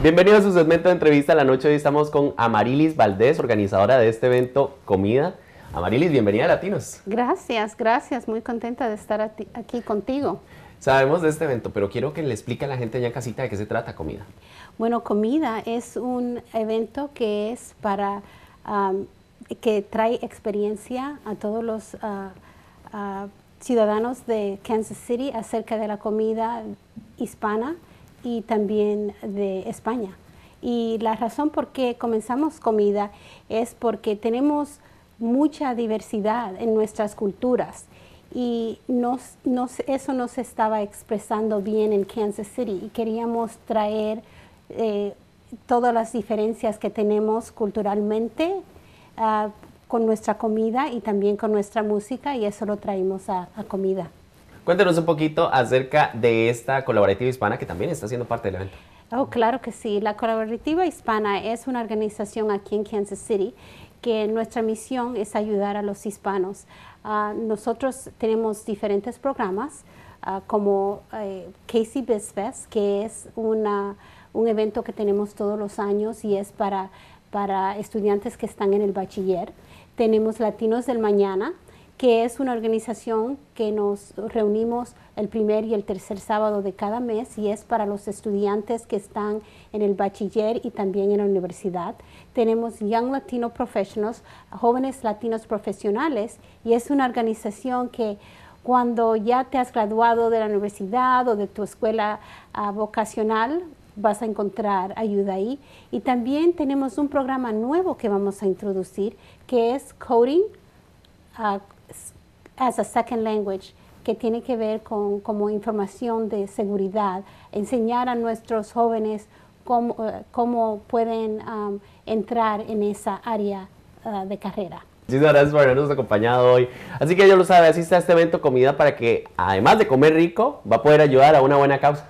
Bienvenidos a su segmento de entrevista. La noche hoy estamos con Amarilis Valdés, organizadora de este evento Comida. Amarilis, bienvenida a Latinos. Gracias, gracias. Muy contenta de estar aquí contigo. Sabemos de este evento, pero quiero que le explique a la gente allá en casita de qué se trata Comida. Bueno, Comida es un evento que es para que trae experiencia a todos los ah, ah, ciudadanos de Kansas City acerca de la comida hispana y también de España. Y la razón por qué comenzamos comida es porque tenemos mucha diversidad en nuestras culturas y nos, eso no se estaba expresando bien en Kansas City y queríamos traer eh, todas las diferencias que tenemos culturalmente ah, con nuestra comida y también con nuestra música y eso lo traímos a comida. Cuéntanos un poquito acerca de esta colaborativa hispana que también está siendo parte del evento. Oh, claro que sí. La Colaborativa Hispana es una organización aquí en Kansas City que nuestra misión es ayudar a los hispanos. Ah, nosotros tenemos diferentes programas ah, como eh, Casey Biz que es un evento que tenemos todos los años y es para, para estudiantes que están en el bachiller. Tenemos Latinos del Mañana, que es una organización que nos reunimos el primer y el tercer sábado de cada mes y es para los estudiantes que están en el bachiller y también en la universidad. Tenemos Young Latino Professionals, jóvenes latinos profesionales y es una organización que cuando ya te has graduado de la universidad o de tu escuela ah, vocacional, vas a encontrar ayuda ahí. Y también tenemos un programa nuevo que vamos a introducir, que es Coding as a second language que tiene que ver con como información de seguridad, enseñar a nuestros jóvenes cómo, eh, cómo pueden um, entrar en esa área uh, de carrera. Muchísimas gracias por habernos acompañado hoy. Así que ya lo sabe, así está este evento Comida para que, además de comer rico, va a poder ayudar a una buena causa.